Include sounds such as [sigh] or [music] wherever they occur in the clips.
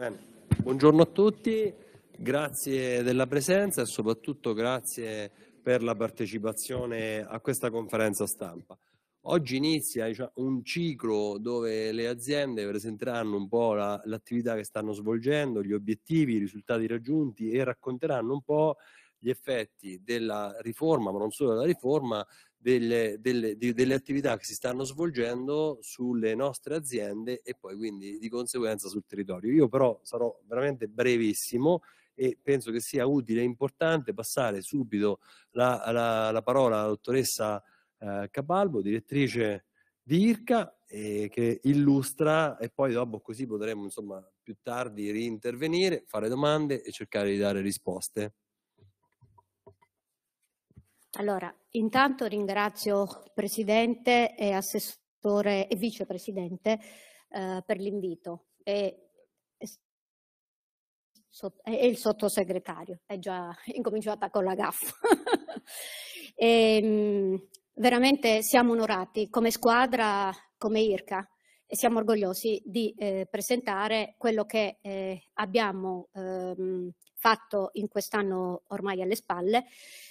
Bene. Buongiorno a tutti, grazie della presenza e soprattutto grazie per la partecipazione a questa conferenza stampa. Oggi inizia diciamo, un ciclo dove le aziende presenteranno un po' l'attività che stanno svolgendo, gli obiettivi, i risultati raggiunti e racconteranno un po' gli effetti della riforma, ma non solo della riforma, delle, delle, di, delle, attività che si stanno svolgendo sulle nostre aziende e poi quindi di conseguenza sul territorio. Io però sarò veramente brevissimo e penso che sia utile e importante passare subito la, la, la parola alla dottoressa eh, Cabalbo, direttrice di IRCA, eh, che illustra e poi dopo così potremo insomma più tardi riintervenire, fare domande e cercare di dare risposte. Allora, intanto ringrazio Presidente e Assessore e Vicepresidente eh, per l'invito e, e, il Sottosegretario, è già [laughs] incominciata con la GAF. [laughs] e, ehm, veramente siamo onorati come squadra, come IRCA, e siamo orgogliosi di eh, presentare quello che eh, abbiamo ehm, fatto in quest'anno ormai alle spalle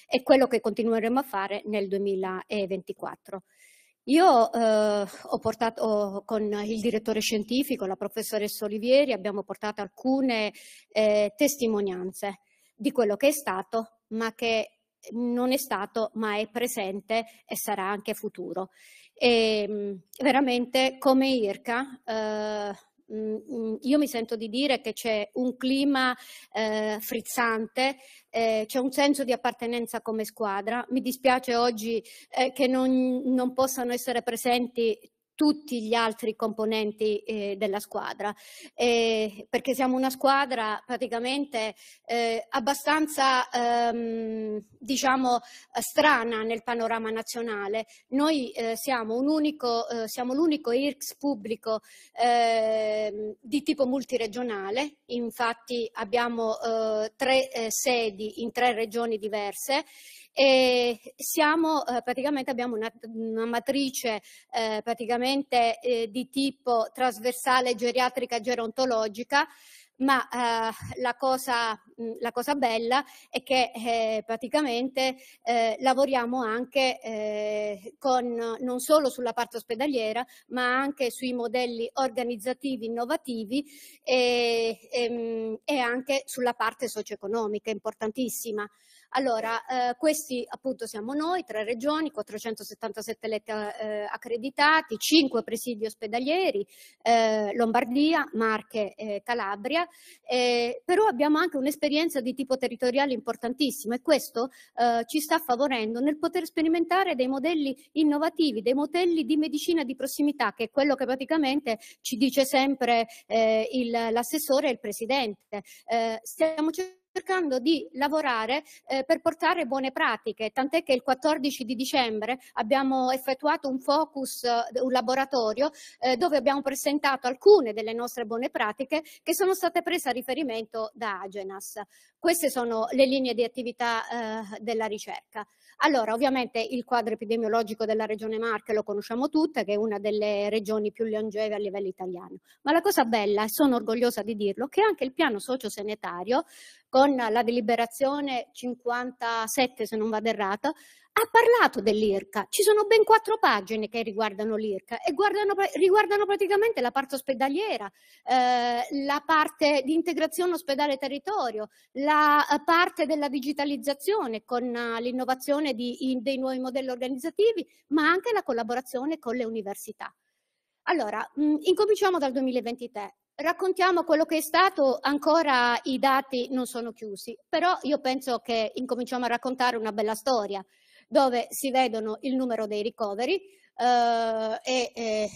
e quello che continueremo a fare nel 2024. Io eh, ho portato con il direttore scientifico, la professoressa Olivieri, abbiamo portato alcune eh, testimonianze di quello che è stato, ma che non è stato, ma è presente e sarà anche futuro. E, ehm, veramente come IRCA eh, Mm, mm, io mi sento di dire che c'è un clima eh, frizzante, eh, c'è un senso di appartenenza come squadra. Mi dispiace oggi eh, che non, non, possano essere presenti tutti gli altri componenti eh, della squadra, eh, perché siamo una squadra praticamente eh, abbastanza ehm, diciamo, strana nel panorama nazionale. Noi eh, siamo, unico, eh, siamo, l'unico IRCS pubblico ehm, di tipo multiregionale, infatti abbiamo eh, tre sedi in tre regioni diverse e siamo, eh, praticamente abbiamo una, una matrice eh, praticamente eh, di tipo trasversale geriatrica gerontologica ma eh, la, cosa, mm, la, cosa, bella è che eh, praticamente eh, lavoriamo anche eh, con, non solo sulla parte ospedaliera ma anche sui modelli organizzativi innovativi e, e, ehm, e anche sulla parte socio-economica importantissima. Allora, eh, questi appunto siamo noi, tre regioni, 477 letti eh, accreditati, 5 presidi ospedalieri, eh, Lombardia, Marche e Calabria, eh, però abbiamo anche un'esperienza di tipo territoriale importantissima e questo eh, ci sta favorendo nel poter sperimentare dei modelli innovativi, dei modelli di medicina di prossimità, che è quello che praticamente ci dice sempre eh, l'assessore e il presidente. stiamo cercando cercando di lavorare eh, per portare buone pratiche, tant'è che il 14 di dicembre abbiamo effettuato un focus, eh, un laboratorio eh, dove abbiamo presentato alcune delle nostre buone pratiche che sono state prese a riferimento da Agenas. Queste sono le linee di attività eh, della ricerca. Allora, ovviamente il quadro epidemiologico della regione Marche lo conosciamo tutte, che è una delle regioni più longeve a livello italiano. Ma la cosa bella, e sono orgogliosa di dirlo, è che anche il piano sociosanitario, con la deliberazione 57, se non vado errata, ha parlato dell'IRCA. Ci sono ben quattro pagine che riguardano l'IRCA e guardano, riguardano praticamente la parte ospedaliera, eh, la parte di integrazione ospedale-territorio, la eh, parte della digitalizzazione con eh, l'innovazione dei nuovi modelli organizzativi, ma anche la collaborazione con le università. Allora, mh, mm, incominciamo dal 2023 raccontiamo quello che è stato, ancora i dati non sono chiusi, però io penso che incominciamo a raccontare una bella storia dove si vedono il numero dei ricoveri eh, e eh,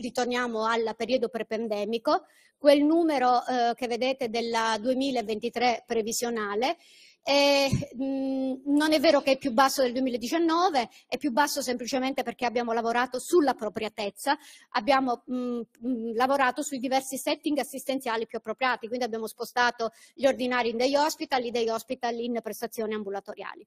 ritorniamo al periodo prepandemico, quel numero eh, che vedete della 2023 previsionale e, mh, mm, non è vero che è più basso del 2019, è più basso semplicemente perché abbiamo lavorato sull'appropriatezza, abbiamo mh, mm, mh, mm, lavorato sui diversi setting assistenziali più appropriati, quindi abbiamo spostato gli ordinari in day hospital, i day hospital in prestazioni ambulatoriali.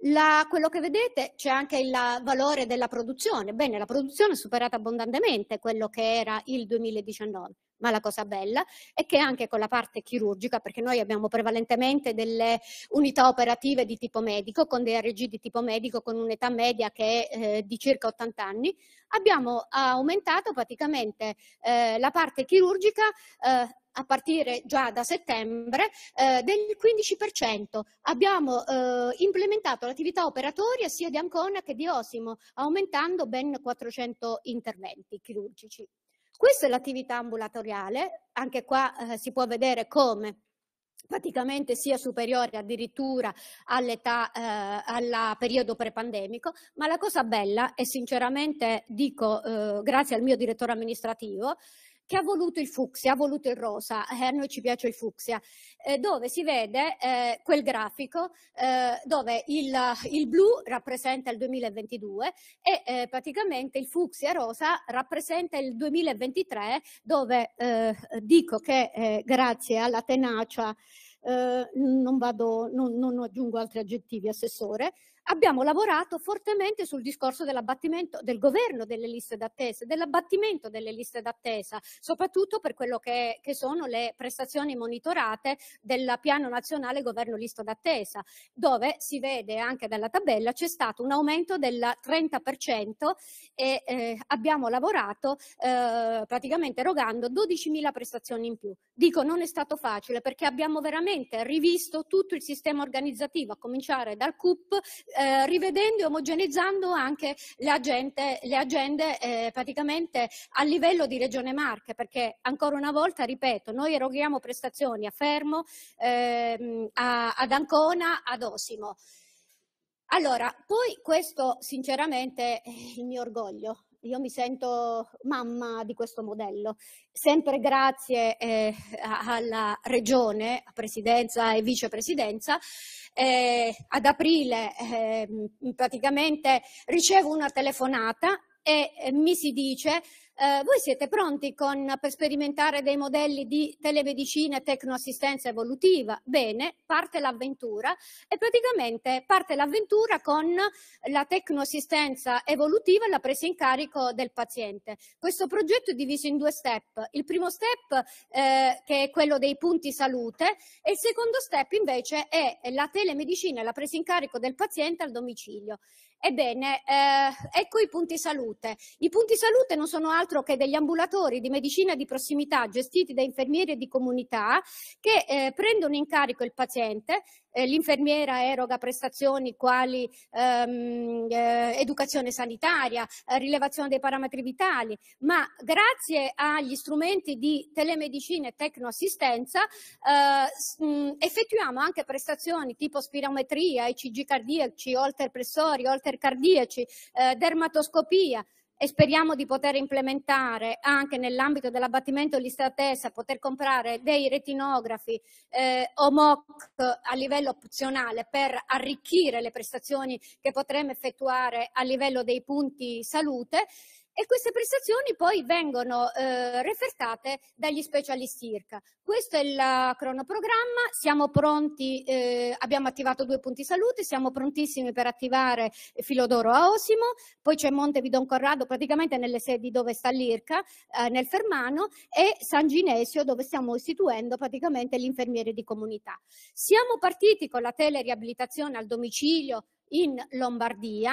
La, quello che vedete c'è anche il valore della produzione. Bene, la produzione è superata abbondantemente quello che era il 2019, ma la cosa bella è che anche con la parte chirurgica, perché noi abbiamo prevalentemente delle unità operative di tipo medico, con dei RG di tipo medico, con un'età media che è eh, di circa 80 anni, abbiamo aumentato praticamente eh, la parte chirurgica. Eh, a partire già da settembre eh, del 15%. Abbiamo eh, implementato l'attività operatoria sia di Ancona che di Osimo, aumentando ben 400 interventi chirurgici. Questa è l'attività ambulatoriale, anche qua eh, si può vedere come praticamente sia superiore addirittura all'età, eh, al periodo prepandemico, ma la cosa bella, e sinceramente dico eh, grazie al mio direttore amministrativo, che ha voluto il fucsia, ha voluto il rosa, eh, a noi ci piace il fucsia, eh, dove si vede eh, quel grafico eh, dove il, il, blu rappresenta il 2022 e eh, praticamente il fucsia rosa rappresenta il 2023 dove eh, dico che grazie alla tenacia eh, non, vado, non, non aggiungo altri aggettivi, assessore, abbiamo lavorato fortemente sul discorso dell'abbattimento del governo delle liste d'attesa, dell'abbattimento delle liste d'attesa, soprattutto per quello che, che sono le prestazioni monitorate del piano nazionale governo lista d'attesa, dove si vede anche dalla tabella c'è stato un aumento del 30% e eh, abbiamo lavorato eh, praticamente erogando 12.000 prestazioni in più. Dico non è stato facile perché abbiamo veramente sicuramente rivisto tutto il sistema organizzativo, a cominciare dal CUP, eh, rivedendo e omogeneizzando anche le, agente, le agende eh, praticamente a livello di Regione Marche, perché ancora una volta, ripeto, noi eroghiamo prestazioni a Fermo, eh, a, ad Ancona, ad Osimo. Allora, poi questo sinceramente è il mio orgoglio, io mi sento mamma di questo modello, sempre grazie eh, alla Regione, a Presidenza e Vicepresidenza. Eh, ad aprile eh, praticamente ricevo una telefonata e eh, mi si dice eh, voi siete pronti con, per sperimentare dei modelli di telemedicina e tecnoassistenza evolutiva? Bene, parte l'avventura e praticamente parte l'avventura con la tecnoassistenza evolutiva e la presa in carico del paziente. Questo progetto è diviso in due step. Il primo step eh, che è quello dei punti salute e il secondo step invece è la telemedicina e la presa in carico del paziente al domicilio. Ebbene, eh, ecco i punti salute. I punti salute non sono altro altro che degli ambulatori di medicina di prossimità gestiti da infermieri di comunità che eh, prendono in carico il paziente eh, l'infermiera eroga prestazioni quali ehm, eh, educazione sanitaria, eh, rilevazione dei parametri vitali, ma grazie agli strumenti di telemedicina e tecnoassistenza eh, mm, effettuiamo anche prestazioni tipo spirometria, ICG cardiaci, olter pressori, olter cardiaci, eh, dermatoscopia, e speriamo di poter implementare anche nell'ambito dell'abbattimento listratessa, poter comprare dei retinografi eh, o MOC a livello opzionale per arricchire le prestazioni che potremmo effettuare a livello dei punti salute e queste prestazioni poi vengono eh, refertate dagli specialisti IRCA. Questo è il cronoprogramma, siamo pronti, eh, abbiamo attivato due punti salute, siamo prontissimi per attivare Filodoro a Osimo, poi c'è Monte Vidon Corrado praticamente nelle sedi dove sta l'IRCA, eh, nel Fermano e San Ginesio dove stiamo istituendo praticamente l'infermiere di comunità. Siamo partiti con la teleriabilitazione al domicilio in Lombardia,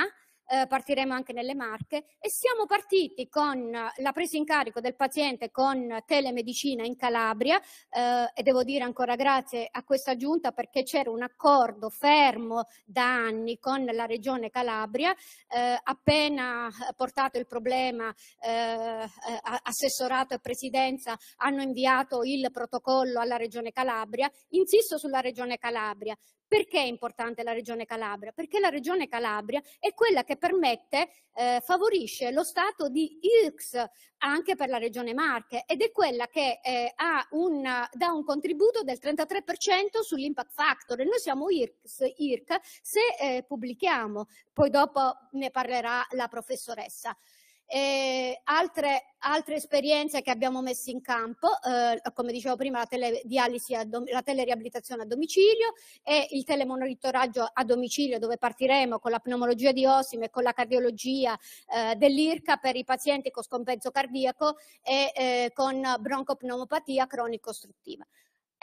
eh, partiremo anche nelle Marche e siamo partiti con la presa in carico del paziente con telemedicina in Calabria eh, e devo dire ancora grazie a questa giunta perché c'era un accordo fermo da anni con la regione Calabria, eh, appena portato il problema eh, assessorato e presidenza hanno inviato il protocollo alla regione Calabria, insisto sulla regione Calabria perché è importante la Regione Calabria? Perché la Regione Calabria è quella che permette, eh, favorisce lo stato di IRCS anche per la Regione Marche ed è quella che eh, un, dà un contributo del 33% sull'impact factor e noi siamo IRCS, IRC se eh, pubblichiamo, poi dopo ne parlerà la professoressa e eh, altre, altre esperienze che abbiamo messo in campo, eh, come dicevo prima la, teledialisi a dom- la teleriabilitazione a domicilio e il telemonitoraggio a domicilio dove partiremo con la pneumologia di Osim e con la cardiologia eh, dell'IRCA per i pazienti con scompenso cardiaco e eh, con broncopneumopatia cronico-ostruttiva.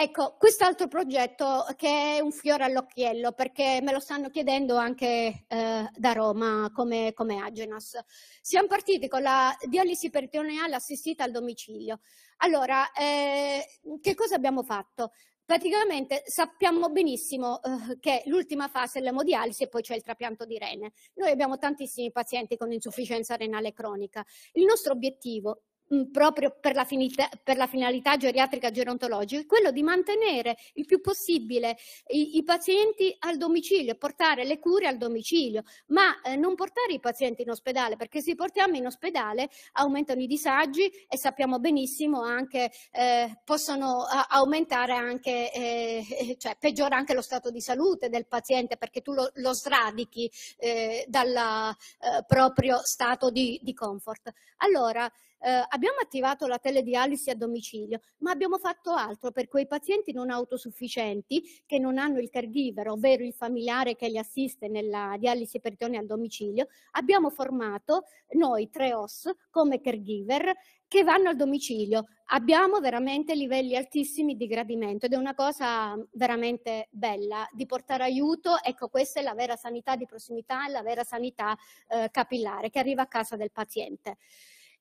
Ecco, quest'altro progetto che è un fiore all'occhiello perché me lo stanno chiedendo anche eh, da Roma come, come, Agenas. Siamo partiti con la dialisi peritoneale assistita al domicilio. Allora, eh, che cosa abbiamo fatto? praticamente sappiamo benissimo eh, che l'ultima fase è l'emodialisi e poi c'è il trapianto di rene. Noi abbiamo tantissimi pazienti con insufficienza renale cronica. Il nostro obiettivo Mm, proprio per la, finita, per la, finalità geriatrica gerontologica, è quello di mantenere il più possibile i, i, pazienti al domicilio, portare le cure al domicilio, ma eh, non portare i pazienti in ospedale, perché se portiamo in ospedale aumentano i disagi e sappiamo benissimo anche eh, possono a, aumentare anche, eh, eh cioè peggiora anche lo stato di salute del paziente perché tu lo, lo sradichi eh, dal eh, proprio stato di, di comfort. Allora, eh, abbiamo attivato la teledialisi a domicilio, ma abbiamo fatto altro per quei pazienti non autosufficienti che non hanno il caregiver, ovvero il familiare che li assiste nella dialisi peritoneal a domicilio. Abbiamo formato noi tre OS come caregiver che vanno al domicilio. Abbiamo veramente livelli altissimi di gradimento ed è una cosa veramente bella di portare aiuto. Ecco, questa è la vera sanità di prossimità, la vera sanità eh, capillare che arriva a casa del paziente.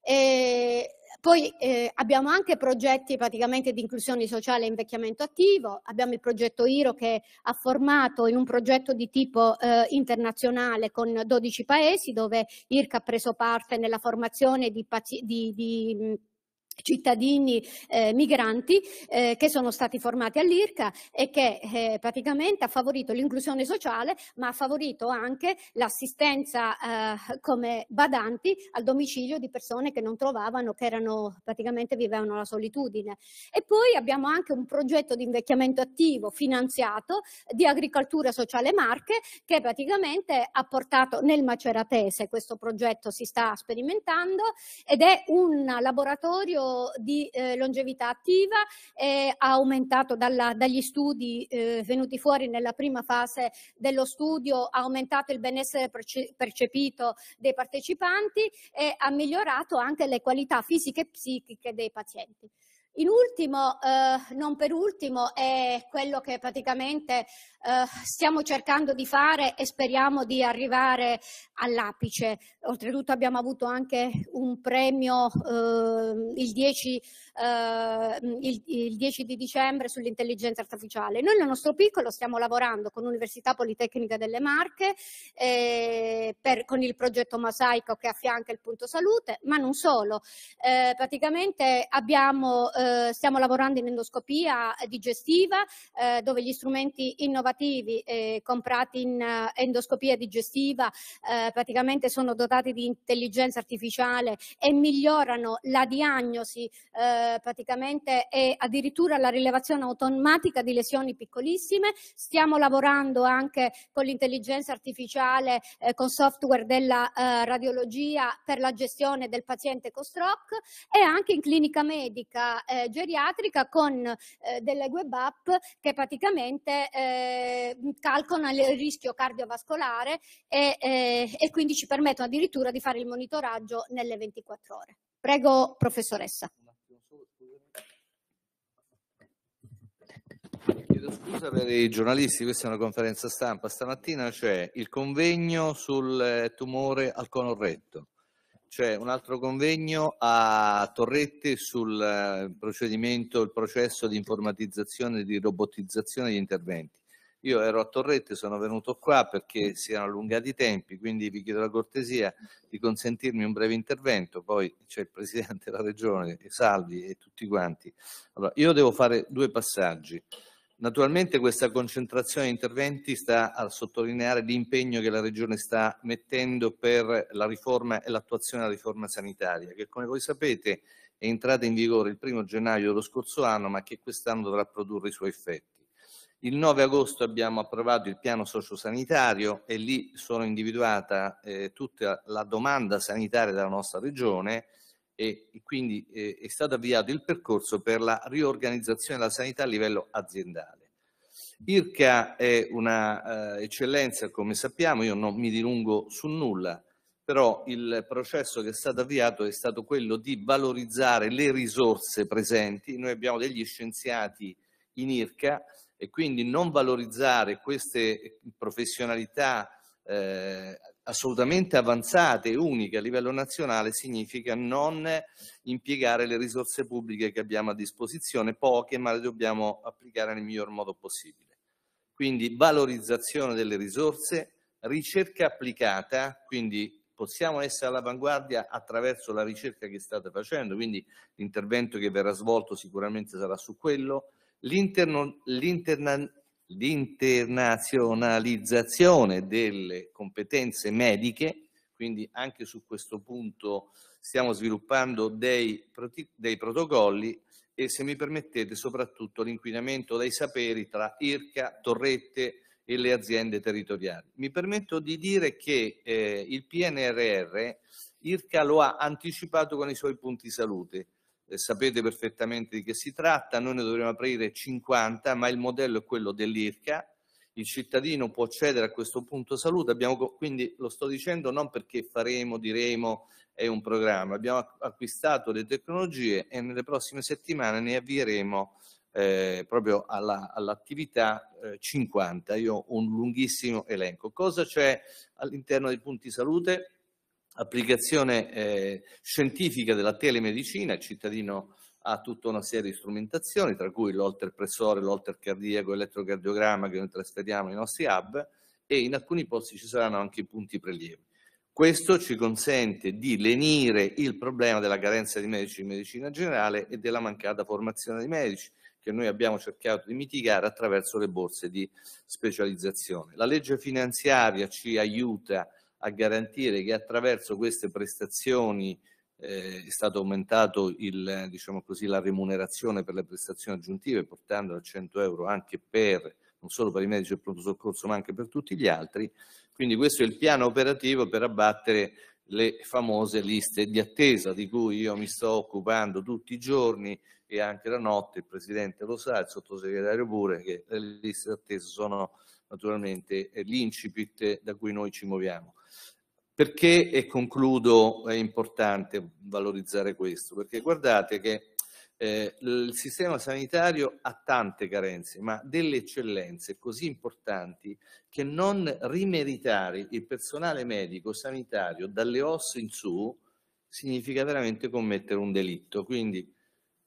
E ehm, poi eh, abbiamo anche progetti praticamente di inclusione sociale e invecchiamento attivo, abbiamo il progetto IRO che ha formato in un progetto di tipo eh, internazionale con 12 paesi dove IRCA ha preso parte nella formazione di, di, cittadini eh, migranti eh, che sono stati formati all'IRCA e che eh, praticamente ha favorito l'inclusione sociale ma ha favorito anche l'assistenza eh, come badanti al domicilio di persone che non trovavano, che erano, praticamente vivevano la solitudine. E poi abbiamo anche un progetto di invecchiamento attivo finanziato di agricoltura sociale Marche che praticamente ha portato nel Maceratese, questo progetto si sta sperimentando ed è un laboratorio di eh, longevità attiva e ha aumentato dalla, dagli studi eh, venuti fuori nella prima fase dello studio, ha aumentato il benessere percepito dei partecipanti e ha migliorato anche le qualità fisiche e psichiche dei pazienti. In ultimo, eh, non per ultimo, è quello che praticamente eh, stiamo cercando di fare e speriamo di arrivare all'apice. Oltretutto abbiamo avuto anche un premio eh, il, 10, eh, il, il 10 di dicembre sull'intelligenza artificiale. Noi nel nostro piccolo stiamo lavorando con l'Università Politecnica delle Marche, eh, per, con il progetto Mosaico che affianca il punto salute, ma non solo. Eh, praticamente abbiamo, eh, stiamo lavorando in endoscopia digestiva, eh, dove gli strumenti innovativi innovativi eh, comprati in eh, endoscopia digestiva, eh, praticamente sono dotati di intelligenza artificiale e migliorano la diagnosi eh, praticamente e addirittura la rilevazione automatica di lesioni piccolissime. Stiamo lavorando anche con l'intelligenza artificiale, eh, con software della eh, radiologia per la gestione del paziente con stroke e anche in clinica medica geriatrica con delle web app che praticamente eh, eh, calcolano il rischio cardiovascolare e, eh, e quindi ci permettono addirittura di fare il monitoraggio nelle 24 ore. Prego, professoressa. Chiedo scusa per i giornalisti, questa è una conferenza stampa. Stamattina c'è il convegno sul eh, tumore al conorretto, c'è un altro convegno a Torretti sul eh, procedimento, il processo di informatizzazione e di robotizzazione degli interventi. Io ero a Torrette, sono venuto qua perché si erano allungati i tempi, quindi vi chiedo la cortesia di consentirmi un breve intervento, poi c'è il Presidente della Regione, Salvi e tutti quanti. Allora, io devo fare due passaggi. Naturalmente questa concentrazione di interventi sta a sottolineare l'impegno che la Regione sta mettendo per la riforma e l'attuazione della riforma sanitaria, che come voi sapete è entrata in vigore il primo gennaio dello scorso anno, ma che quest'anno dovrà produrre i suoi effetti. Il 9 agosto abbiamo approvato il piano sociosanitario e lì sono individuata eh, tutta la domanda sanitaria della nostra regione e quindi eh, è stato avviato il percorso per la riorganizzazione della sanità a livello aziendale. IRCA è un'eccellenza, eh, come sappiamo, io non mi dilungo su nulla, però il processo che è stato avviato è stato quello di valorizzare le risorse presenti. Noi abbiamo degli scienziati in IRCA e quindi non valorizzare queste professionalità eh, assolutamente avanzate e uniche a livello nazionale significa non impiegare le risorse pubbliche che abbiamo a disposizione, poche, ma le dobbiamo applicare nel miglior modo possibile. Quindi valorizzazione delle risorse, ricerca applicata, quindi possiamo essere all'avanguardia attraverso la ricerca che state facendo, quindi l'intervento che verrà svolto sicuramente sarà su quello, l'internazionalizzazione delle competenze mediche, quindi anche su questo punto stiamo sviluppando dei, dei protocolli e se mi permettete soprattutto l'inquinamento dei saperi tra IRCA, torrette e le aziende territoriali. Mi permetto di dire che eh, il PNRR IRCA lo ha anticipato con i suoi punti salute, eh, sapete perfettamente di che si tratta, noi ne dovremo aprire 50, ma il modello è quello dell'IRCA, il cittadino può accedere a questo punto salute, abbiamo, quindi lo sto dicendo non perché faremo, diremo, è un programma, abbiamo acquistato le tecnologie e nelle prossime settimane ne avvieremo eh, proprio all'attività all eh, 50, io ho un lunghissimo elenco. Cosa c'è all'interno dei punti salute? applicazione eh, scientifica della telemedicina, il cittadino ha tutta una serie di strumentazioni, tra cui l'oltre pressore, l'elettrocardiogramma che noi trasferiamo nei nostri hub e in alcuni posti ci saranno anche i punti prelievi. Questo ci consente di lenire il problema della carenza di medici in medicina generale e della mancata formazione dei medici che noi abbiamo cercato di mitigare attraverso le borse di specializzazione. La legge finanziaria ci aiuta a garantire che attraverso queste prestazioni eh, è stata aumentata diciamo la remunerazione per le prestazioni aggiuntive, portando a 100 euro anche per, non solo per i medici del pronto soccorso, ma anche per tutti gli altri. Quindi questo è il piano operativo per abbattere le famose liste di attesa di cui io mi sto occupando tutti i giorni e anche la notte, il Presidente lo sa, il Sottosegretario pure, che le liste di attesa sono naturalmente l'incipit da cui noi ci muoviamo. Perché, e concludo, è importante valorizzare questo? Perché guardate che eh, il sistema sanitario ha tante carenze, ma delle eccellenze così importanti che non rimeritare il personale medico sanitario dalle ossa in su significa veramente commettere un delitto. Quindi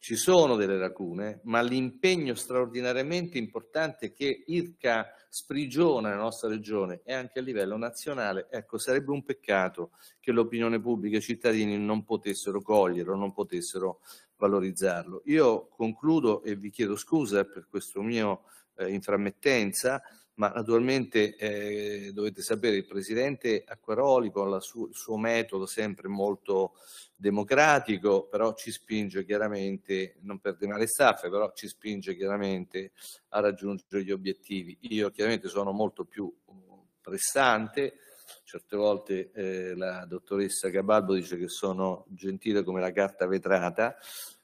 ci sono delle lacune, ma l'impegno straordinariamente importante che IRCA sprigiona nella nostra regione e anche a livello nazionale, ecco, sarebbe un peccato che l'opinione pubblica e i cittadini non potessero coglierlo, non potessero valorizzarlo. Io concludo e vi chiedo scusa per questa mia eh, inframmettenza, ma naturalmente eh, dovete sapere il presidente Acquaroli con su il suo metodo sempre molto democratico, però ci spinge chiaramente, non per denare staffe, però ci spinge chiaramente a raggiungere gli obiettivi. Io chiaramente sono molto più mm, prestante, certe volte eh, la dottoressa Gabalbo dice che sono gentile come la carta vetrata,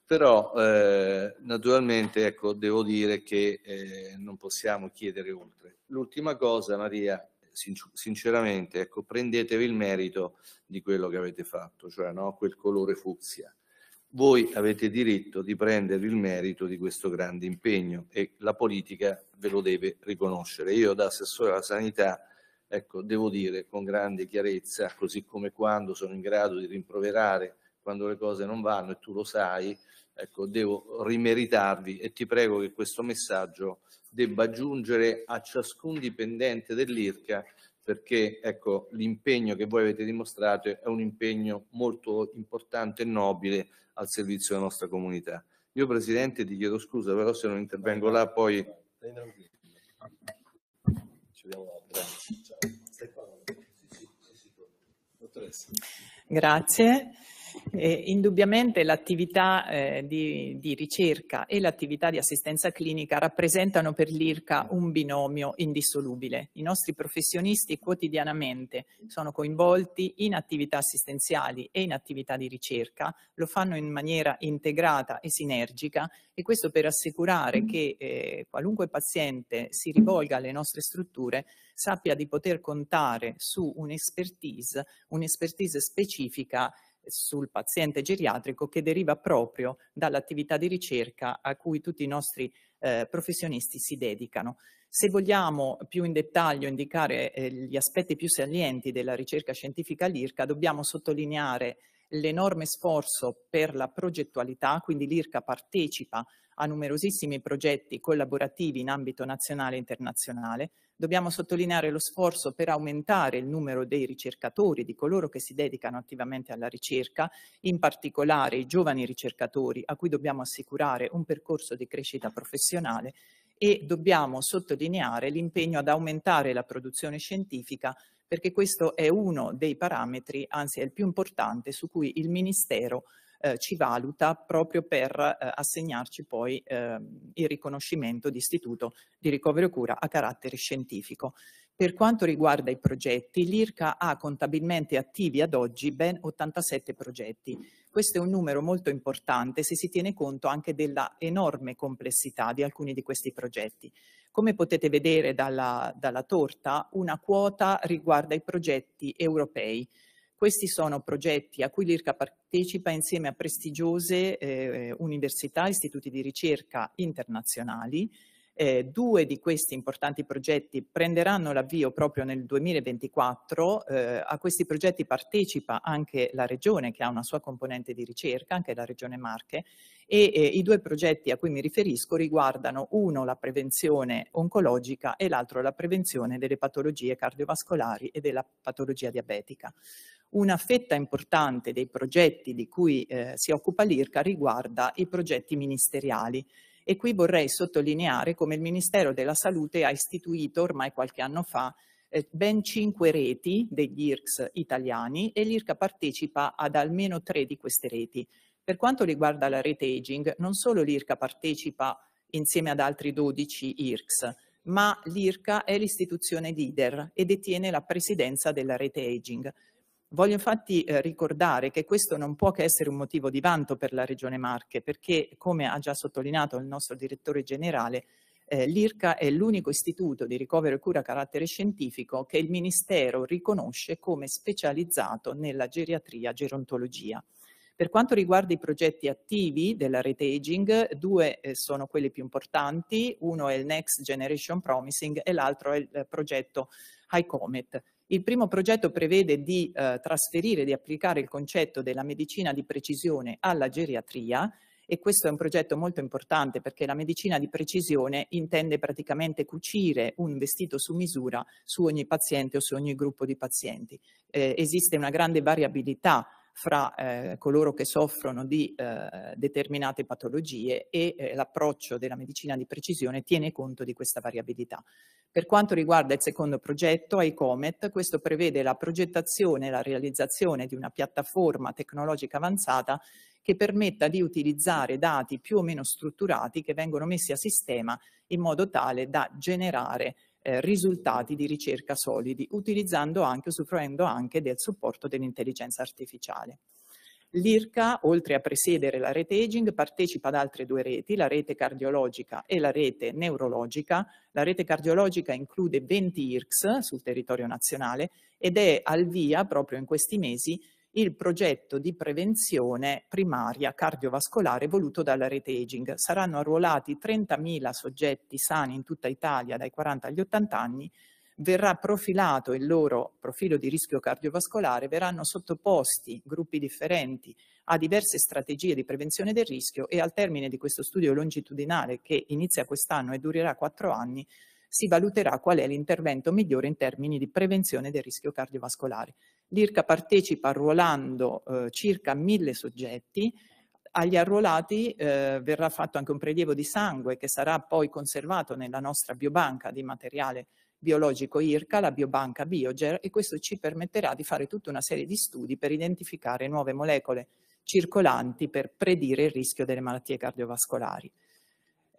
però eh, naturalmente ecco, devo dire che eh, non possiamo chiedere oltre. L'ultima cosa, Maria, sinceramente, ecco, prendetevi il merito di quello che avete fatto, cioè no, quel colore fucsia. Voi avete diritto di prendervi il merito di questo grande impegno e la politica ve lo deve riconoscere. Io da assessore alla sanità ecco, devo dire con grande chiarezza, così come quando sono in grado di rimproverare quando le cose non vanno e tu lo sai, Ecco, devo rimeritarvi e ti prego che questo messaggio debba giungere a ciascun dipendente dell'IRCA perché ecco, l'impegno che voi avete dimostrato è un impegno molto importante e nobile al servizio della nostra comunità. Io Presidente ti chiedo scusa però se non intervengo là poi... Grazie. Eh, indubbiamente l'attività eh, di, di, ricerca e l'attività di assistenza clinica rappresentano per l'IRCA un binomio indissolubile. I nostri professionisti quotidianamente sono coinvolti in attività assistenziali e in attività di ricerca, lo fanno in maniera integrata e sinergica e questo per assicurare che eh, qualunque paziente si rivolga alle nostre strutture sappia di poter contare su un'expertise, un'expertise specifica sul paziente geriatrico che deriva proprio dall'attività di ricerca a cui tutti i nostri eh, professionisti si dedicano. Se vogliamo più in dettaglio indicare eh, gli aspetti più salienti della ricerca scientifica all'IRCA, dobbiamo sottolineare l'enorme sforzo per la progettualità, quindi l'IRCA partecipa a numerosissimi progetti collaborativi in ambito nazionale e internazionale. Dobbiamo sottolineare lo sforzo per aumentare il numero dei ricercatori, di coloro che si dedicano attivamente alla ricerca, in particolare i giovani ricercatori a cui dobbiamo assicurare un percorso di crescita professionale e dobbiamo sottolineare l'impegno ad aumentare la produzione scientifica perché questo è uno dei parametri, anzi è il più importante, su cui il Ministero eh, ci valuta proprio per eh, assegnarci poi eh, il riconoscimento di istituto di ricovero e cura a carattere scientifico. Per quanto riguarda i progetti, l'IRCA ha contabilmente attivi ad oggi ben 87 progetti. Questo è un numero molto importante se si tiene conto anche della enorme complessità di alcuni di questi progetti. Come potete vedere dalla, dalla torta, una quota riguarda i progetti europei. Questi sono progetti a cui l'IRCA partecipa insieme a prestigiose eh, università e istituti di ricerca internazionali eh, due di questi importanti progetti prenderanno l'avvio proprio nel 2024. Eh, a questi progetti partecipa anche la Regione, che ha una sua componente di ricerca, anche la Regione Marche, e eh, i due progetti a cui mi riferisco riguardano uno la prevenzione oncologica e l'altro la prevenzione delle patologie cardiovascolari e della patologia diabetica. Una fetta importante dei progetti di cui eh, si occupa l'IRCA riguarda i progetti ministeriali e qui vorrei sottolineare come il Ministero della Salute ha istituito ormai qualche anno fa eh, ben cinque reti degli IRCS italiani e l'IRCA partecipa ad almeno tre di queste reti. Per quanto riguarda la rete aging, non solo l'IRCA partecipa insieme ad altri 12 IRCS, ma l'IRCA è l'istituzione leader e detiene la presidenza della rete aging. Voglio infatti eh, ricordare che questo non può che essere un motivo di vanto per la Regione Marche, perché, come ha già sottolineato il nostro direttore generale, eh, l'IRCA è l'unico istituto di ricovero e cura a carattere scientifico che il Ministero riconosce come specializzato nella geriatria gerontologia. Per quanto riguarda i progetti attivi della rete aging, due eh, sono quelli più importanti, uno è il Next Generation Promising e l'altro è il eh, progetto High Comet. Il primo progetto prevede di eh, trasferire, di applicare il concetto della medicina di precisione alla geriatria e questo è un progetto molto importante perché la medicina di precisione intende praticamente cucire un vestito su misura su ogni paziente o su ogni gruppo di pazienti. Eh, esiste una grande variabilità fra eh, coloro che soffrono di eh, determinate patologie e eh, l'approccio della medicina di precisione tiene conto di questa variabilità. Per quanto riguarda il secondo progetto, ICOMET, questo prevede la progettazione e la realizzazione di una piattaforma tecnologica avanzata che permetta di utilizzare dati più o meno strutturati che vengono messi a sistema in modo tale da generare eh, risultati di ricerca solidi, utilizzando anche, usufruendo anche del supporto dell'intelligenza artificiale. L'IRCA, oltre a presiedere la rete aging, partecipa ad altre due reti, la rete cardiologica e la rete neurologica. La rete cardiologica include 20 IRCS sul territorio nazionale ed è al via proprio in questi mesi il progetto di prevenzione primaria cardiovascolare voluto dalla rete aging. Saranno arruolati 30.000 soggetti sani in tutta Italia dai 40 agli 80 anni, verrà profilato il loro profilo di rischio cardiovascolare, verranno sottoposti gruppi differenti a diverse strategie di prevenzione del rischio e al termine di questo studio longitudinale che inizia quest'anno e durerà quattro anni, si valuterà qual è l'intervento migliore in termini di prevenzione del rischio cardiovascolare. L'IRCA partecipa arruolando eh, circa mille soggetti, agli arruolati eh, verrà fatto anche un prelievo di sangue che sarà poi conservato nella nostra biobanca di materiale biologico IRCA, la biobanca Bioger, e questo ci permetterà di fare tutta una serie di studi per identificare nuove molecole circolanti per predire il rischio delle malattie cardiovascolari.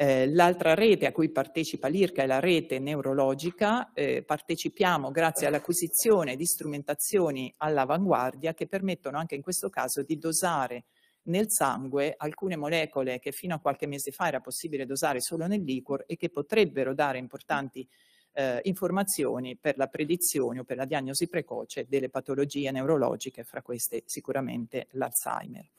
Eh, l'altra rete a cui partecipa l'IRCA è la rete neurologica, eh, partecipiamo grazie all'acquisizione di strumentazioni all'avanguardia che permettono anche in questo caso di dosare nel sangue alcune molecole che fino a qualche mese fa era possibile dosare solo nel liquor e che potrebbero dare importanti eh, informazioni per la predizione o per la diagnosi precoce delle patologie neurologiche, fra queste sicuramente l'Alzheimer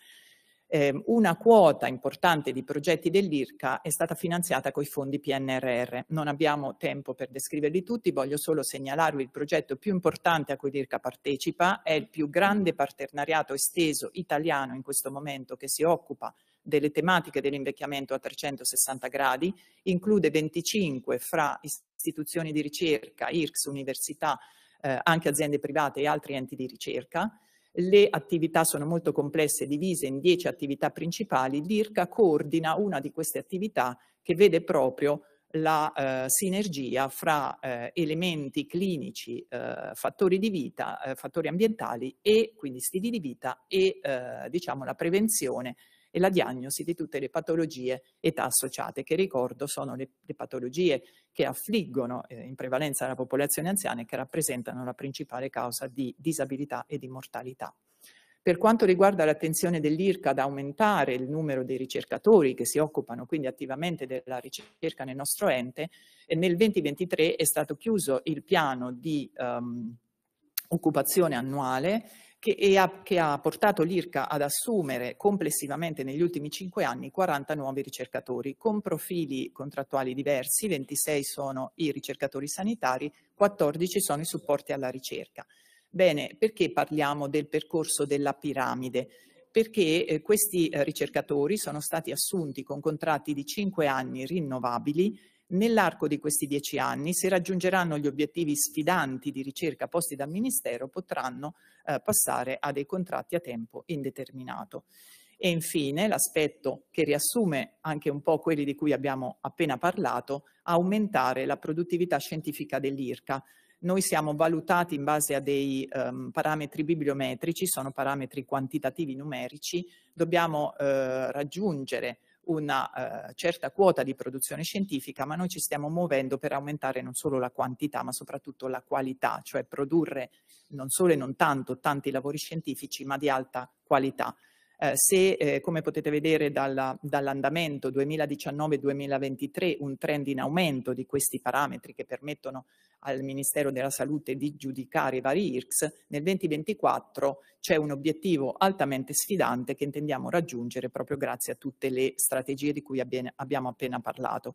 eh, una quota importante di progetti dell'IRCA è stata finanziata con i fondi PNRR. Non abbiamo tempo per descriverli tutti, voglio solo segnalarvi il progetto più importante a cui l'IRCA partecipa, è il più grande partenariato esteso italiano in questo momento che si occupa delle tematiche dell'invecchiamento a 360 gradi, include 25 fra istituzioni di ricerca, IRCS, università, eh, anche aziende private e altri enti di ricerca. Le attività sono molto complesse, divise in dieci attività principali. L'IRCA coordina una di queste attività che vede proprio la eh, sinergia fra eh, elementi clinici, eh, fattori di vita, eh, fattori ambientali e quindi stili di vita e eh, diciamo la prevenzione e la diagnosi di tutte le patologie età associate, che ricordo sono le, le patologie che affliggono eh, in prevalenza la popolazione anziana e che rappresentano la principale causa di disabilità e di mortalità. Per quanto riguarda l'attenzione dell'IRCA ad aumentare il numero dei ricercatori che si occupano quindi attivamente della ricerca nel nostro ente, eh, nel 2023 è stato chiuso il piano di um, occupazione annuale che ha, che ha portato l'IRCA ad assumere complessivamente negli ultimi cinque anni 40 nuovi ricercatori con profili contrattuali diversi, 26 sono i ricercatori sanitari, 14 sono i supporti alla ricerca. Bene, perché parliamo del percorso della piramide? Perché eh, questi eh, ricercatori sono stati assunti con contratti di 5 anni rinnovabili Nell'arco di questi dieci anni, se raggiungeranno gli obiettivi sfidanti di ricerca posti dal Ministero, potranno eh, passare a dei contratti a tempo indeterminato. E infine l'aspetto che riassume anche un po' quelli di cui abbiamo appena parlato, aumentare la produttività scientifica dell'IRCA. Noi siamo valutati in base a dei um, parametri bibliometrici, sono parametri quantitativi numerici, dobbiamo eh, raggiungere una eh, certa quota di produzione scientifica, ma noi ci stiamo muovendo per aumentare non solo la quantità, ma soprattutto la qualità, cioè produrre non solo e non tanto tanti lavori scientifici, ma di alta qualità. Eh, se, eh, come potete vedere dalla, dall'andamento 2019-2023, un trend in aumento di questi parametri che permettono al Ministero della Salute di giudicare i vari IRCS, nel 2024 c'è un obiettivo altamente sfidante che intendiamo raggiungere proprio grazie a tutte le strategie di cui abbiamo appena parlato.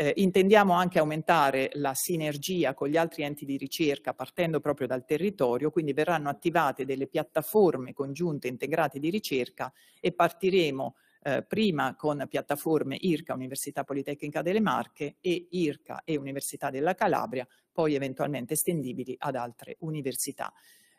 Eh, intendiamo anche aumentare la sinergia con gli altri enti di ricerca partendo proprio dal territorio, quindi verranno attivate delle piattaforme congiunte integrate di ricerca e partiremo eh, prima con piattaforme IRCA Università Politecnica delle Marche e IRCA e Università della Calabria, poi eventualmente estendibili ad altre università.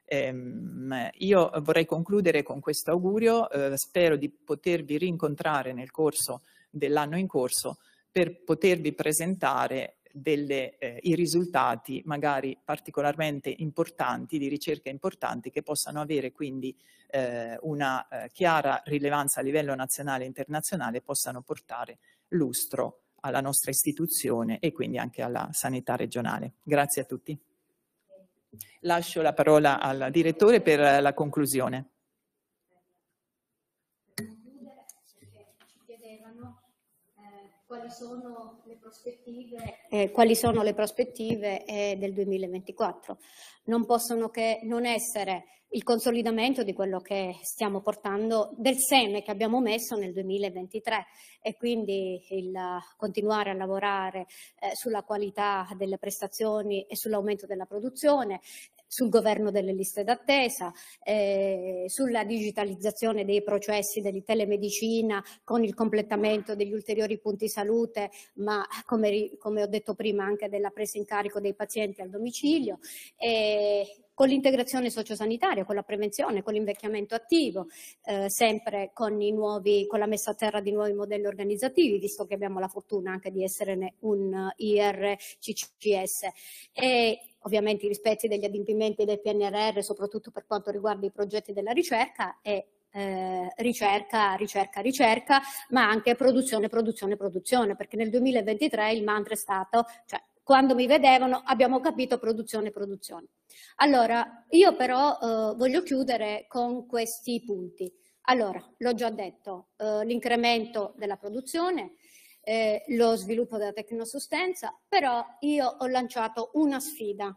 Ehm, io vorrei concludere con questo augurio, eh, spero di potervi rincontrare nel corso dell'anno in corso per potervi presentare delle, eh, i risultati magari particolarmente importanti, di ricerche importanti, che possano avere quindi eh, una eh, chiara rilevanza a livello nazionale e internazionale, possano portare lustro alla nostra istituzione e quindi anche alla sanità regionale. Grazie a tutti. Lascio la parola al direttore per la conclusione. quali sono le prospettive, eh, sono le prospettive eh, del 2024. Non possono che non essere il consolidamento di quello che stiamo portando, del seme che abbiamo messo nel 2023 e quindi il continuare a lavorare eh, sulla qualità delle prestazioni e sull'aumento della produzione, sul governo delle liste d'attesa, eh, sulla digitalizzazione dei processi della telemedicina con il completamento degli ulteriori punti salute, ma come, come ho detto prima anche della presa in carico dei pazienti al domicilio. Eh, con l'integrazione sociosanitaria, con la prevenzione, con l'invecchiamento attivo, eh, sempre con, nuovi, con, la messa a terra di nuovi modelli organizzativi, visto che abbiamo la fortuna anche di essere un IRCCS. E ovviamente i rispetti degli adempimenti del PNRR, soprattutto per quanto riguarda i progetti della ricerca, è eh, ricerca, ricerca, ricerca, ma anche produzione, produzione, produzione, perché nel 2023 il mantra è stato, cioè quando mi vedevano abbiamo capito produzione, produzione. Allora, io però eh, voglio chiudere con questi punti. Allora, l'ho già detto, eh, l'incremento della produzione, eh, lo sviluppo della tecnosustenza, però io ho lanciato una sfida,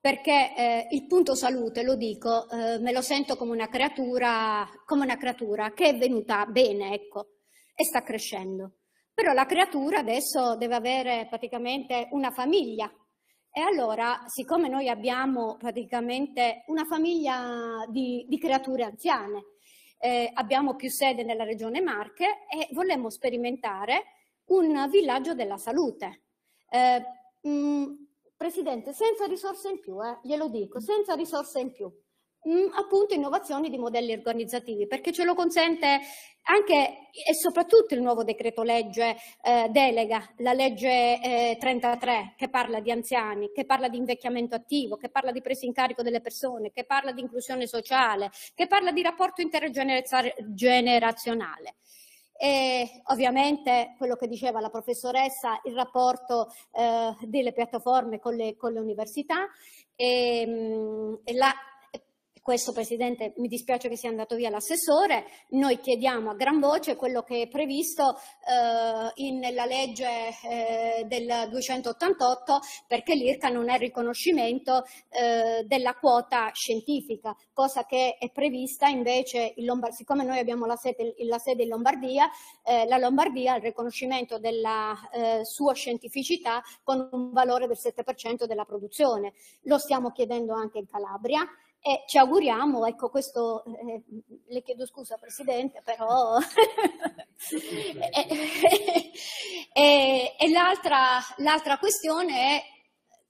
perché eh, il punto salute, lo dico, eh, me lo sento come una, creatura, come una creatura che è venuta bene, ecco, e sta crescendo. Però la creatura adesso deve avere praticamente una famiglia. E allora, siccome noi abbiamo praticamente una famiglia di, di creature anziane, eh, abbiamo più sede nella regione Marche e volemmo sperimentare un villaggio della salute. Eh, mh, mm, Presidente, senza risorse in più, eh, glielo dico, senza risorse in più mh, mm, appunto innovazioni di modelli organizzativi, perché ce lo consente anche e soprattutto il nuovo decreto legge eh, delega, la legge eh, 33 che parla di anziani, che parla di invecchiamento attivo, che parla di presa in carico delle persone, che parla di inclusione sociale, che parla di rapporto intergenerazionale. E ovviamente quello che diceva la professoressa, il rapporto eh, delle piattaforme con le, con le università e, ehm, mh, e la questo Presidente, mi dispiace che sia andato via l'assessore, noi chiediamo a gran voce quello che è previsto eh, in, nella legge eh, del 288 perché l'IRCA non è riconoscimento eh, della quota scientifica, cosa che è prevista invece, in Lombard- siccome noi abbiamo la sede, la sede in Lombardia, eh, la Lombardia ha il riconoscimento della eh, sua scientificità con un valore del 7% della produzione. Lo stiamo chiedendo anche in Calabria. E ci auguriamo, ecco questo, eh, le chiedo scusa Presidente, però... e, [laughs] e, e l'altra, l'altra questione è,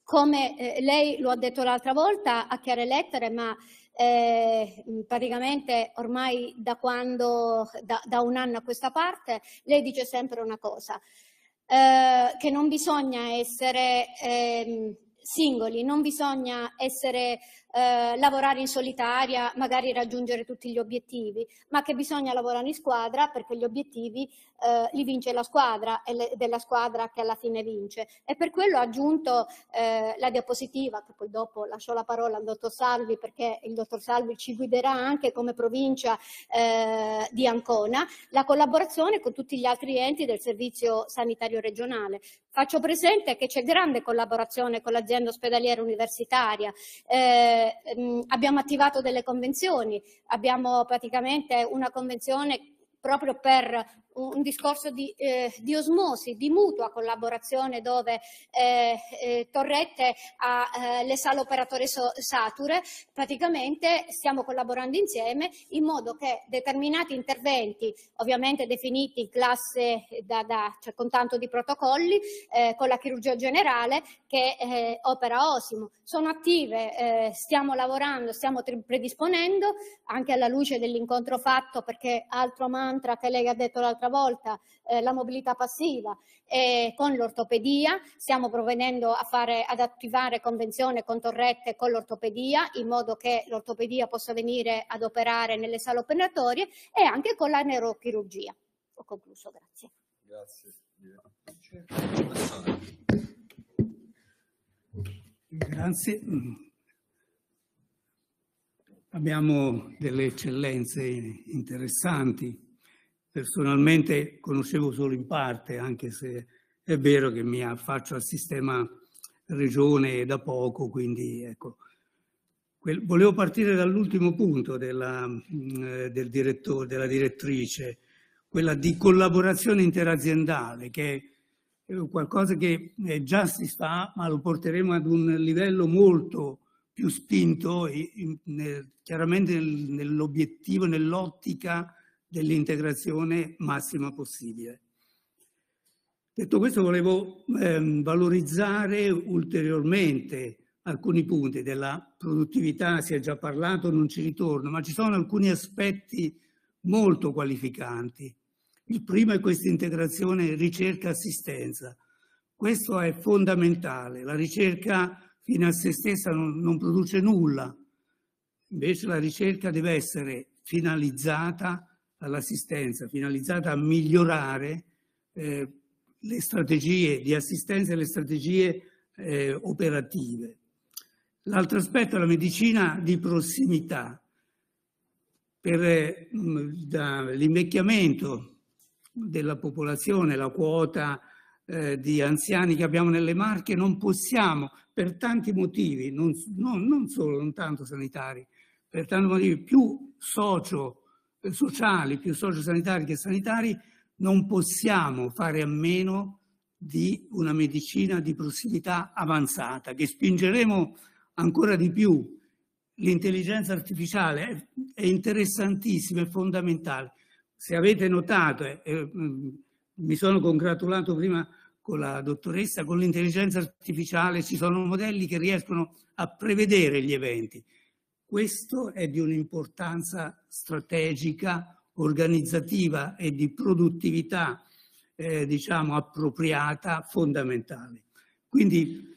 come eh, lei lo ha detto l'altra volta a chiare lettere, ma eh, praticamente ormai da quando, da, da un anno a questa parte, lei dice sempre una cosa, eh, che non bisogna essere ehm, singoli, non bisogna essere eh, lavorare in solitaria, magari raggiungere tutti gli obiettivi, ma che bisogna lavorare in squadra perché gli obiettivi eh, li vince la squadra e della squadra che alla fine vince. E per quello ho aggiunto eh, la diapositiva, che poi dopo lascio la parola al dottor Salvi perché il dottor Salvi ci guiderà anche come provincia eh, di Ancona, la collaborazione con tutti gli altri enti del servizio sanitario regionale. Faccio presente che c'è grande collaborazione con l'azienda ospedaliera universitaria. Eh, eh, abbiamo attivato delle convenzioni, abbiamo praticamente una convenzione proprio per un discorso di, eh, di, osmosi, di mutua collaborazione dove eh, eh, Torrette ha eh, le sale operatore so sature, praticamente stiamo collaborando insieme in modo che determinati interventi, ovviamente definiti classe da, da cioè con tanto di protocolli, eh, con la chirurgia generale che eh, opera Osimo, sono attive, stiamo lavorando, stiamo predisponendo anche alla luce dell'incontro fatto perché altro mantra che lei ha detto l'altra l'altra volta eh, la mobilità passiva eh, con l'ortopedia, stiamo provvedendo a fare, ad attivare convenzione con Torrette con l'ortopedia in modo che l'ortopedia possa venire ad operare nelle sale operatorie e anche con la neurochirurgia. Ho concluso, grazie. Grazie. Grazie. Abbiamo delle eccellenze interessanti personalmente conoscevo solo in parte, anche se è vero che mi affaccio al sistema regione da poco, quindi ecco. Volevo partire dall'ultimo punto della, eh, del direttore, della direttrice, quella di collaborazione interaziendale, che è qualcosa che eh, già si fa, ma lo porteremo ad un livello molto più spinto, chiaramente nell'obiettivo, nell'ottica dell'integrazione massima possibile. Detto questo volevo ehm, valorizzare ulteriormente alcuni punti della produttività, si è già parlato, non ci ritorno, ma ci sono alcuni aspetti molto qualificanti. Il primo è questa integrazione ricerca-assistenza. Questo è fondamentale. La ricerca fino a se stessa non, non produce nulla, invece la ricerca deve essere finalizzata all'assistenza finalizzata a migliorare eh, le strategie di assistenza e le strategie eh, operative. L'altro aspetto è la medicina di prossimità. Per eh, l'invecchiamento della popolazione, la quota eh, di anziani che abbiamo nelle Marche, non possiamo, per tanti motivi, non, non, non solo, non tanto sanitari, per tanti motivi più socio sociali, più sociosanitari che sanitari, non possiamo fare a meno di una medicina di prossimità avanzata, che spingeremo ancora di più. L'intelligenza artificiale è interessantissima, è fondamentale. Se avete notato, eh, mi sono congratulato prima con la dottoressa, con l'intelligenza artificiale ci sono modelli che riescono a prevedere gli eventi. Questo è di un'importanza strategica, organizzativa e di produttività, eh, diciamo, appropriata, fondamentale. Quindi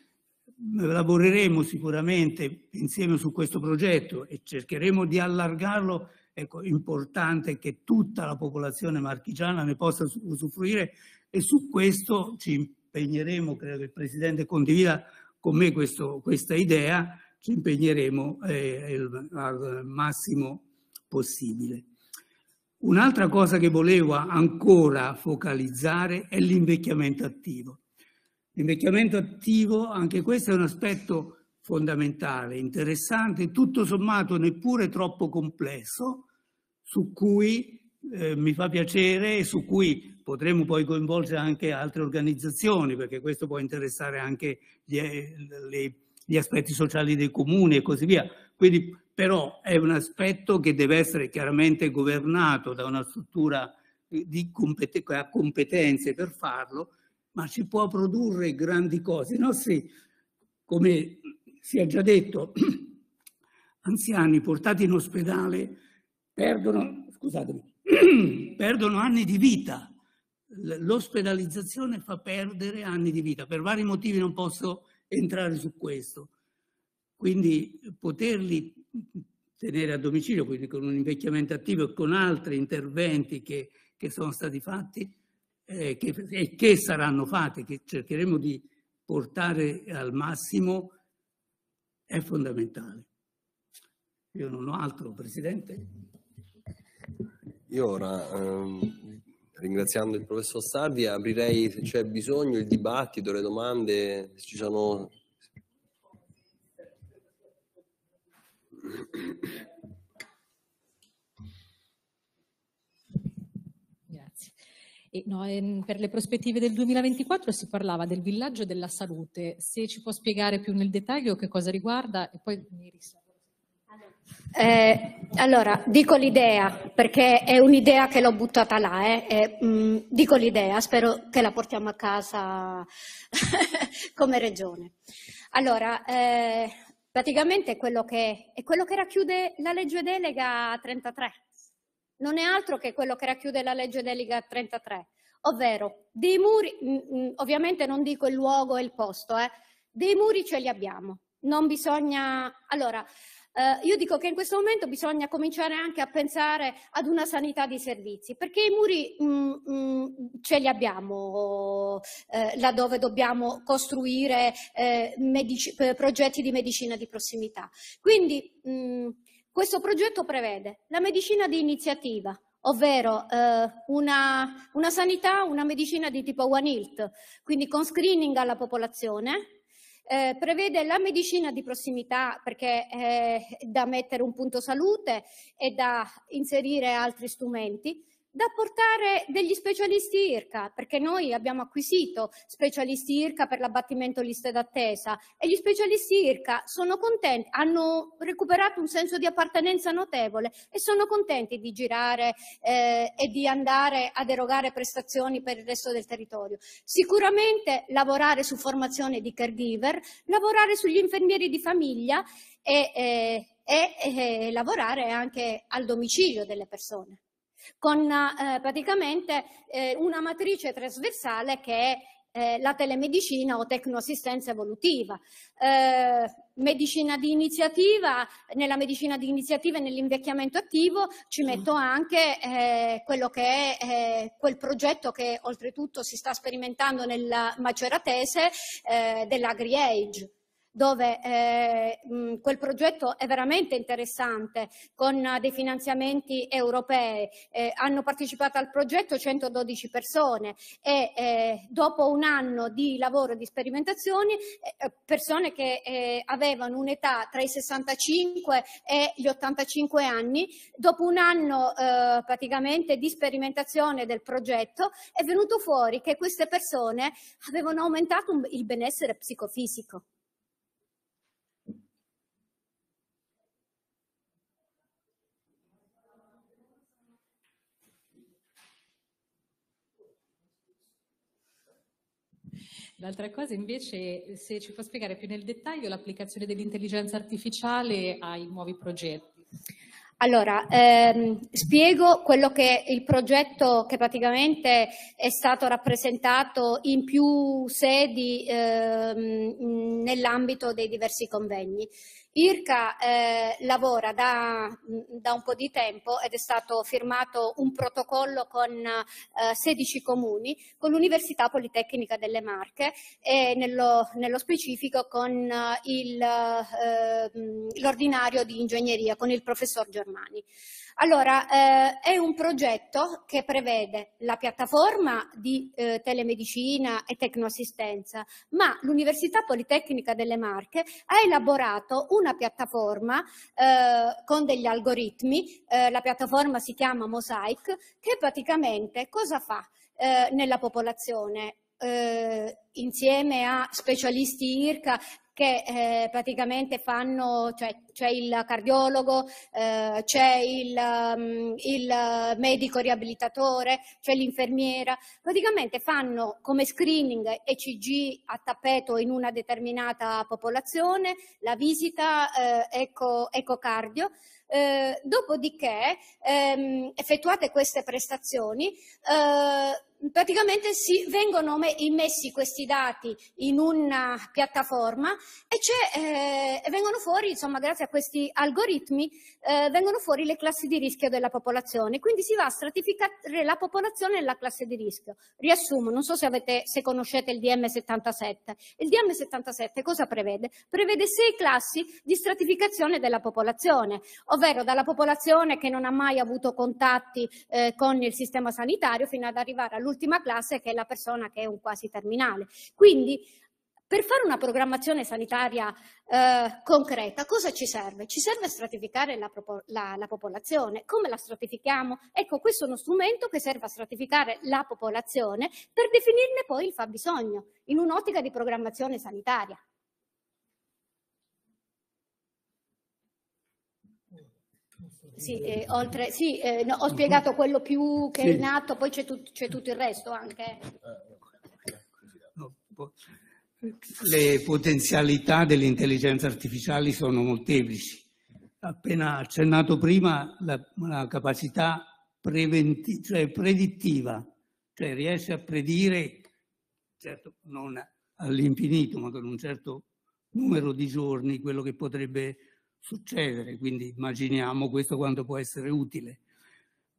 lavoreremo sicuramente insieme su questo progetto e cercheremo di allargarlo. Ecco, importante che tutta la popolazione marchigiana ne possa usufruire e su questo ci impegneremo, credo che il Presidente condivida con me questo, questa idea, ci impegneremo eh, al massimo possibile. Un'altra cosa che volevo ancora focalizzare è l'invecchiamento attivo. L'invecchiamento attivo, anche questo è un aspetto fondamentale, interessante, tutto sommato neppure troppo complesso, su cui eh, mi fa piacere e su cui potremo poi coinvolgere anche altre organizzazioni, perché questo può interessare anche gli, eh, le gli aspetti sociali dei comuni e così via. Quindi però è un aspetto che deve essere chiaramente governato da una struttura eh, che compet ha competenze per farlo, ma ci può produrre grandi cose. I nostri, come si è già detto, [clears throat] anziani portati in ospedale perdono, scusatemi, [clears throat] perdono anni di vita. L'ospedalizzazione fa perdere anni di vita. Per vari motivi non posso entrare su questo. Quindi poterli tenere a domicilio, quindi con un invecchiamento attivo e con altri interventi che, che sono stati fatti eh, che, e che saranno fatti, che cercheremo di portare al massimo, è fondamentale. Io non ho altro, Presidente. Io ora ehm, ringraziando il professor Sardi, aprirei se c'è bisogno il dibattito, le domande, se ci sono... Grazie. E, no, ehm, per le prospettive del 2024 si parlava del villaggio della salute, se ci può spiegare più nel dettaglio che cosa riguarda e poi mi risale. Eh, allora, dico l'idea, perché è un'idea che l'ho buttata là, eh. e, mh, mm, dico l'idea, spero che la portiamo a casa [laughs] come regione. Allora, eh, praticamente quello che, è quello che racchiude la legge delega 33, non è altro che quello che racchiude la legge delega 33, ovvero dei muri, mh, mm, mm, ovviamente non dico il luogo e il posto, eh, dei muri ce li abbiamo, non bisogna... Allora, eh, io dico che in questo momento bisogna cominciare anche a pensare ad una sanità di servizi, perché i muri mh, mm, mh, mm, ce li abbiamo eh, laddove dobbiamo costruire eh, medici, eh, progetti di medicina di prossimità. Quindi mh, mm, questo progetto prevede la medicina di iniziativa, ovvero eh, una, una sanità, una medicina di tipo One Health, quindi con screening alla popolazione, eh, prevede la medicina di prossimità perché è eh, da mettere un punto salute e da inserire altri strumenti, da portare degli specialisti IRCA, perché noi abbiamo acquisito specialisti IRCA per l'abbattimento liste d'attesa e gli specialisti IRCA sono contenti, hanno recuperato un senso di appartenenza notevole e sono contenti di girare eh, e di andare ad erogare prestazioni per il resto del territorio. Sicuramente lavorare su formazione di caregiver, lavorare sugli infermieri di famiglia e, eh, e, e eh, lavorare anche al domicilio delle persone con eh, praticamente eh, una matrice trasversale che è eh, la telemedicina o tecnoassistenza evolutiva. Eh, medicina di iniziativa, nella medicina di iniziativa e nell'invecchiamento attivo ci metto anche eh, quello che è eh, quel progetto che oltretutto si sta sperimentando nella maceratese eh, dell'agri-age dove eh, mh, quel progetto è veramente interessante, con uh, dei finanziamenti europei. Eh, hanno partecipato al progetto 112 persone e eh, dopo un anno di lavoro e di sperimentazioni, eh, eh, persone che avevano un'età tra i 65 e gli 85 anni, dopo un anno praticamente di sperimentazione del progetto, è venuto fuori che queste persone avevano aumentato il benessere psicofisico. L'altra cosa invece, se ci può spiegare più nel dettaglio l'applicazione dell'intelligenza artificiale ai nuovi progetti. Allora, ehm, spiego quello che il progetto che praticamente è stato rappresentato in più sedi ehm, nell'ambito dei diversi convegni. IRCA eh, lavora da, da, un po' di tempo ed è stato firmato un protocollo con eh, 16 comuni, con l'Università Politecnica delle Marche e nello, nello specifico con eh, eh, mm, l'ordinario eh, di ingegneria, con il professor Germani. Allora, eh, è un progetto che prevede la piattaforma di eh, telemedicina e tecnoassistenza, ma l'Università Politecnica delle Marche ha elaborato una piattaforma eh, con degli algoritmi, eh, la piattaforma si chiama Mosaic, che praticamente cosa fa eh, nella popolazione? Eh, insieme a specialisti IRCA che eh, praticamente fanno, cioè c'è il cardiologo, eh, c'è il, um, il, medico riabilitatore, c'è l'infermiera, praticamente fanno come screening ECG a tappeto in una determinata popolazione, la visita eh, eco, ecocardio. Eh, dopodiché, ehm, effettuate queste prestazioni, eh, praticamente si, vengono immessi questi dati in una piattaforma e, eh, vengono fuori, insomma, grazie a questi algoritmi, eh, vengono fuori le classi di rischio della popolazione. Quindi si va a stratificare la popolazione nella classe di rischio. Riassumo, non so se, avete, se conoscete il DM77. Il DM77 cosa prevede? Prevede sei classi di stratificazione della popolazione, ovvero dalla popolazione che non ha mai avuto contatti eh, con il sistema sanitario fino ad arrivare all'ultima classe che è la persona che è un quasi terminale. Quindi per fare una programmazione sanitaria eh, concreta, cosa ci serve? Ci serve stratificare la, la, la, popolazione. Come la stratifichiamo? Ecco, questo è uno strumento che serve a stratificare la popolazione per definirne poi il fabbisogno in un'ottica di programmazione sanitaria. Sì, eh, oltre, sì eh, no, ho spiegato quello più che è nato, poi c'è, tu, tutto il resto anche. Eh, no, le potenzialità dell'intelligenza artificiale sono molteplici. Appena accennato prima, la, la capacità cioè predittiva, cioè riesce a predire, certo non all'infinito, ma con un certo numero di giorni, quello che potrebbe succedere. Quindi immaginiamo questo quanto può essere utile.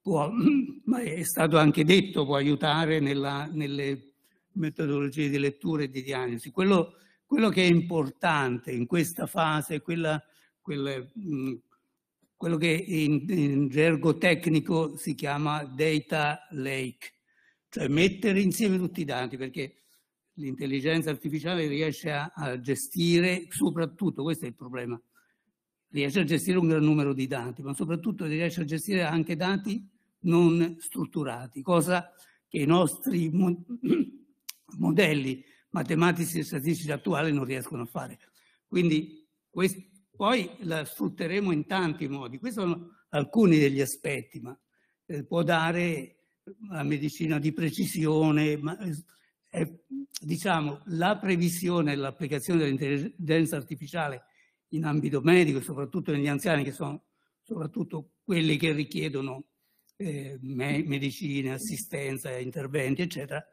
Può, [clears throat] ma è stato anche detto, può aiutare nella, nelle metodologie di lettura e di diagnosi. Quello, quello che è importante in questa fase, quella, quella, mm, quello che in, in, gergo tecnico si chiama data lake, cioè mettere insieme tutti i dati, perché l'intelligenza artificiale riesce a, a gestire, soprattutto, questo è il problema, riesce a gestire un gran numero di dati, ma soprattutto riesce a gestire anche dati non strutturati, cosa che i nostri [clears throat] modelli matematici e statistici attuali non riescono a fare. Quindi questo, poi la sfrutteremo in tanti modi. Questi sono alcuni degli aspetti, ma eh, può dare la medicina di precisione, ma, eh, diciamo la previsione e l'applicazione dell'intelligenza artificiale in ambito medico, soprattutto negli anziani che sono soprattutto quelli che richiedono eh, medicine, assistenza, interventi, eccetera,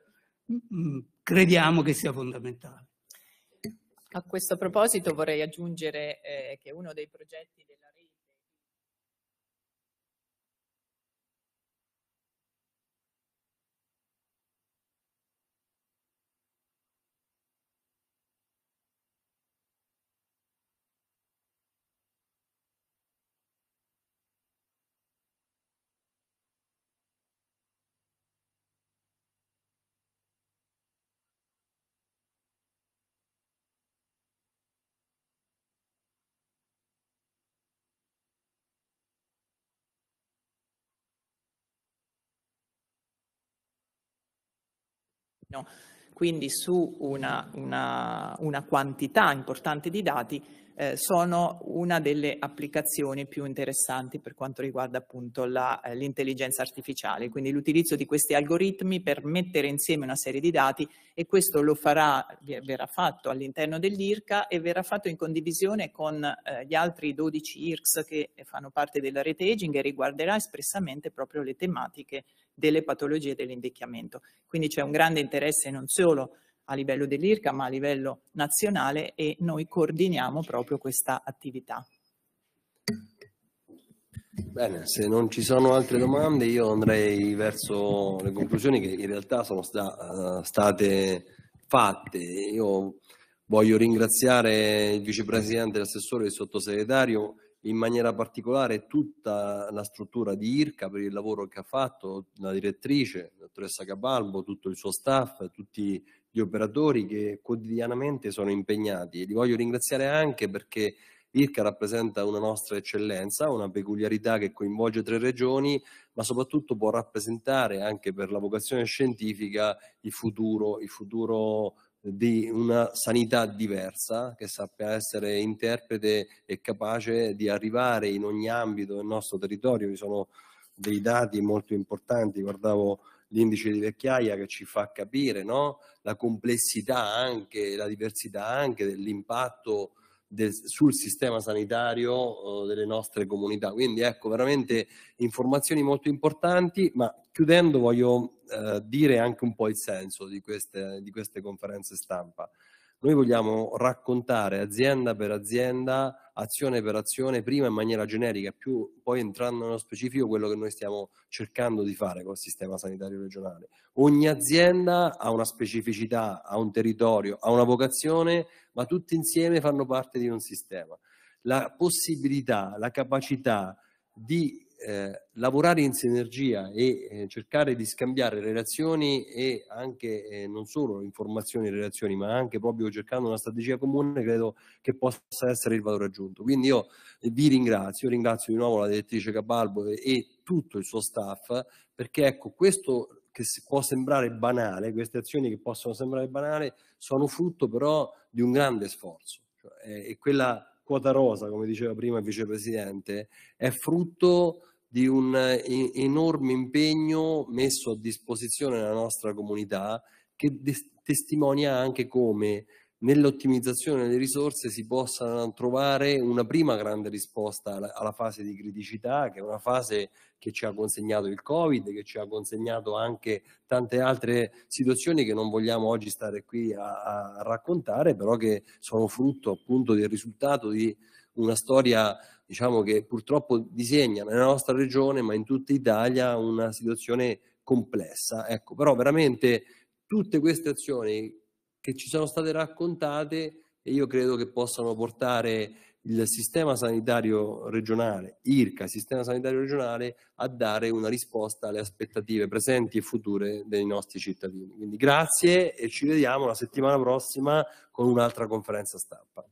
Mm, crediamo che sia fondamentale. A questo proposito vorrei aggiungere eh, che uno dei progetti No? Quindi su una, una, una, quantità importante di dati eh, sono una delle applicazioni più interessanti per quanto riguarda appunto la, eh, l'intelligenza artificiale. Quindi l'utilizzo di questi algoritmi per mettere insieme una serie di dati e questo lo farà, verrà fatto all'interno dell'IRCA e verrà fatto in condivisione con eh, gli altri 12 IRCS che fanno parte della rete aging e riguarderà espressamente proprio le tematiche delle patologie dell'invecchiamento. Quindi c'è un grande interesse non solo a livello dell'IRCA ma a livello nazionale e noi coordiniamo proprio questa attività. Bene, se non ci sono altre domande io andrei verso le conclusioni che in realtà sono sta, uh, state fatte. Io voglio ringraziare il vicepresidente, l'assessore e il sottosegretario in maniera particolare tutta la struttura di IRCA per il lavoro che ha fatto, la direttrice, la dottoressa Cabalbo, tutto il suo staff, tutti gli operatori che quotidianamente sono impegnati e li voglio ringraziare anche perché IRCA rappresenta una nostra eccellenza, una peculiarità che coinvolge tre regioni, ma soprattutto può rappresentare anche per la vocazione scientifica il futuro, il futuro di una sanità diversa, che sappia essere interprete e capace di arrivare in ogni ambito del nostro territorio. Ci sono dei dati molto importanti, guardavo l'indice di vecchiaia che ci fa capire no? la complessità anche, la diversità anche dell'impatto del, sul sistema sanitario eh, delle nostre comunità. Quindi ecco, veramente informazioni molto importanti, ma chiudendo voglio eh, dire anche un po' il senso di queste, di queste conferenze stampa. Noi vogliamo raccontare azienda per azienda, azione per azione, prima in maniera generica, più poi entrando nello specifico quello che noi stiamo cercando di fare col sistema sanitario regionale. Ogni azienda ha una specificità, ha un territorio, ha una vocazione, ma tutti insieme fanno parte di un sistema. La possibilità, la capacità di eh, lavorare in sinergia e eh, cercare di scambiare relazioni e anche eh, non solo informazioni e relazioni, ma anche proprio cercando una strategia comune, credo che possa essere il valore aggiunto. Quindi io vi ringrazio, ringrazio di nuovo la direttrice Cabalbo e, e tutto il suo staff, perché ecco questo che può sembrare banale, queste azioni che possono sembrare banali, sono frutto però di un grande sforzo. Cioè, è, eh, quella quota rosa, come diceva prima il vicepresidente, è frutto di un eh, enorme impegno messo a disposizione della nostra comunità che testimonia anche come nell'ottimizzazione delle risorse si possa trovare una prima grande risposta alla, alla, fase di criticità, che è una fase che ci ha consegnato il Covid, che ci ha consegnato anche tante altre situazioni che non vogliamo oggi stare qui a, a raccontare, però che sono frutto appunto del risultato di una storia diciamo, che purtroppo disegna nella nostra regione, ma in tutta Italia, una situazione complessa. Ecco, però veramente tutte queste azioni che ci sono state raccontate e io credo che possano portare il sistema sanitario regionale, IRCA, il sistema sanitario regionale, a dare una risposta alle aspettative presenti e future dei nostri cittadini. Quindi grazie e ci vediamo la settimana prossima con un'altra conferenza stampa.